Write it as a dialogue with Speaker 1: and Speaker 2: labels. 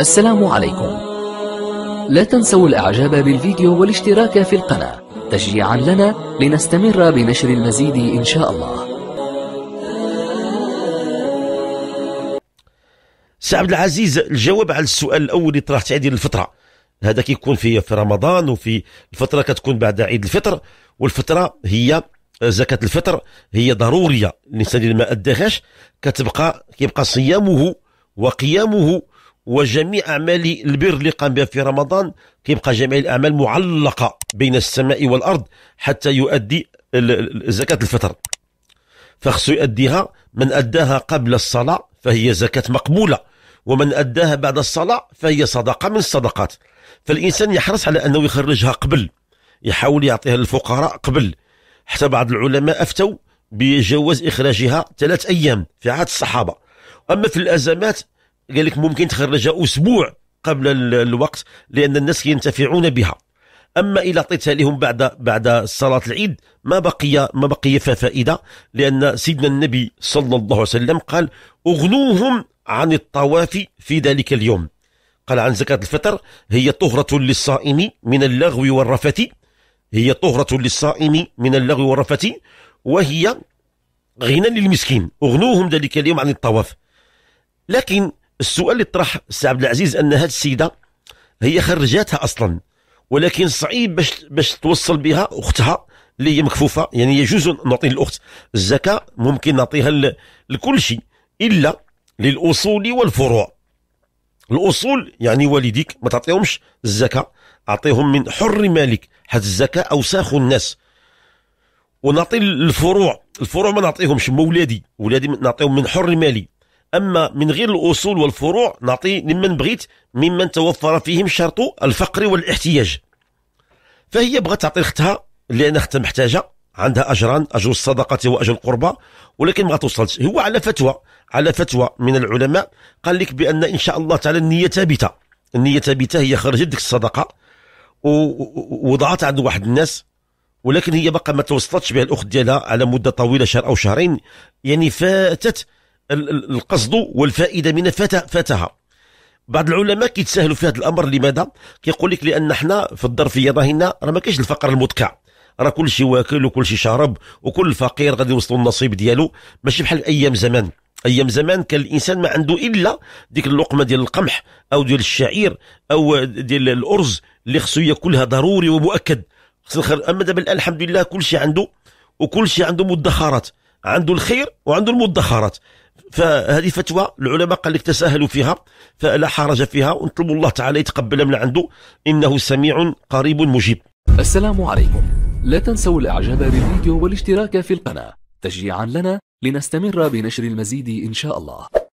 Speaker 1: السلام عليكم لا تنسوا الاعجاب بالفيديو والاشتراك في القناة تشجيعا لنا لنستمر بنشر المزيد ان شاء الله سي عبد العزيز الجواب على السؤال الاول اللي طرحت عليه الفتره هذا كيكون في في رمضان وفي الفتره كتكون بعد عيد الفطر والفتره هي زكاة الفطر هي ضرورية الإنسان اللي ما أداهاش كتبقى كيبقى صيامه وقيامه وجميع اعمال البر اللي قام بها في رمضان كيبقى جميع الاعمال معلقه بين السماء والارض حتى يؤدي زكاه الفطر فخصو يؤديها من اداها قبل الصلاه فهي زكاه مقبوله ومن اداها بعد الصلاه فهي صدقه من الصدقات فالانسان يحرص على انه يخرجها قبل يحاول يعطيها للفقراء قبل حتى بعض العلماء افتوا بجواز اخراجها ثلاث ايام في عهد الصحابه اما في الازمات قال لك ممكن تخرجها اسبوع قبل الوقت لان الناس ينتفعون بها اما اذا اعطيتها لهم بعد بعد صلاه العيد ما بقي ما بقي فائده لان سيدنا النبي صلى الله عليه وسلم قال اغنوهم عن الطواف في ذلك اليوم قال عن زكاة الفطر هي طهرة للصائم من اللغو والرفث هي طهرة للصائم من اللغو والرفث وهي غنى للمسكين اغنوهم ذلك اليوم عن الطواف لكن السؤال اللي طرح السي عبد العزيز ان هذه السيده هي خرجاتها اصلا ولكن صعيب باش باش توصل بها اختها اللي هي مكفوفه يعني يجوز نعطي للاخت الزكاه ممكن نعطيها لكل شيء الا للاصول والفروع الاصول يعني والديك ما تعطيهمش الزكاه اعطيهم من حر مالك حيت الزكاه اوساخ الناس ونعطي الفروع الفروع ما نعطيهمش مولادي ولادي نعطيهم من حر مالي أما من غير الأصول والفروع نعطي لمن بغيت ممن توفر فيهم شرط الفقر والاحتياج فهي بغات تعطي لختها لأن أختها محتاجة عندها أجران أجر الصدقة وأجر القربى ولكن ما توصلش هو على فتوى على فتوى من العلماء قال لك بأن إن شاء الله تعالى النية ثابتة النية ثابتة هي خرجت ديك الصدقة ووضعت عند واحد الناس ولكن هي بقى ما توصلتش بها الأخت ديالها على مدة طويلة شهر أو شهرين يعني فاتت القصد والفائده من فاتها بعض العلماء كيتساهلوا في هذا الامر لماذا كيقول لك لان حنا في الظرفيه ظاهرنا راه ما كاينش الفقر المدكع راه كل شيء واكل وكل شيء شارب وكل فقير غادي يوصلوا النصيب ديالو ماشي بحال ايام زمان ايام زمان كان الانسان ما عنده الا ديك اللقمه ديال القمح او ديال الشعير او ديال الارز اللي خصو ياكلها ضروري ومؤكد اما دابا الان الحمد لله كل شيء عنده وكل شيء عنده مدخرات عنده الخير وعنده المدخرات فهذه فتوى العلماء قال لك تساهلوا فيها فلا حرج فيها ونطلب الله تعالى يتقبل من عنده إنه سميع قريب مجيب السلام عليكم لا تنسوا الاعجاب بالفيديو والاشتراك في القناة تشجيعا لنا لنستمر بنشر المزيد إن شاء الله